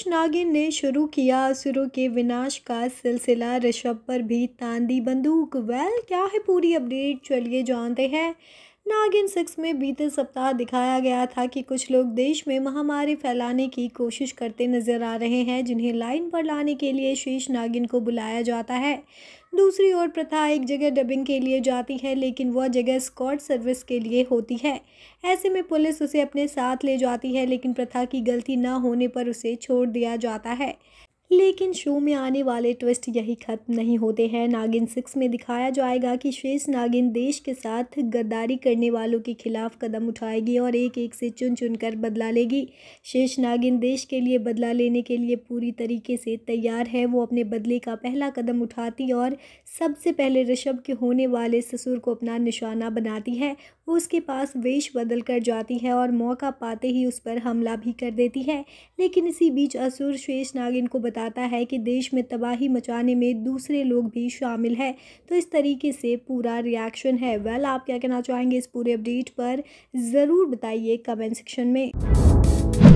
कुछ नागिन ने शुरू किया असुरों के विनाश का सिलसिला ऋषभ पर भी तांदी बंदूक वेल क्या है पूरी अपडेट चलिए जानते हैं नागिन सिक्स में बीते सप्ताह दिखाया गया था कि कुछ लोग देश में महामारी फैलाने की कोशिश करते नजर आ रहे हैं जिन्हें लाइन पर लाने के लिए शेष नागिन को बुलाया जाता है दूसरी ओर प्रथा एक जगह डबिंग के लिए जाती है लेकिन वह जगह स्कॉट सर्विस के लिए होती है ऐसे में पुलिस उसे अपने साथ ले जाती है लेकिन प्रथा की गलती न होने पर उसे छोड़ दिया जाता है लेकिन शो में आने वाले ट्विस्ट यही खत्म नहीं होते हैं नागिन सिक्स में दिखाया जाएगा कि शेष नागिन देश के साथ गद्दारी करने वालों के खिलाफ कदम उठाएगी और एक एक से चुन चुन कर बदला लेगी शेष नागिन देश के लिए बदला लेने के लिए पूरी तरीके से तैयार है वो अपने बदले का पहला कदम उठाती और सबसे पहले ऋषभ के होने वाले ससुर को अपना निशाना बनाती है वो उसके पास वेश बदल कर जाती है और मौका पाते ही उस पर हमला भी कर देती है लेकिन इसी बीच असुर शेष नागिन को बता बताता है कि देश में तबाही मचाने में दूसरे लोग भी शामिल है तो इस तरीके से पूरा रिएक्शन है वेल well, आप क्या कहना चाहेंगे इस पूरे अपडेट पर ज़रूर बताइए कमेंट सेक्शन में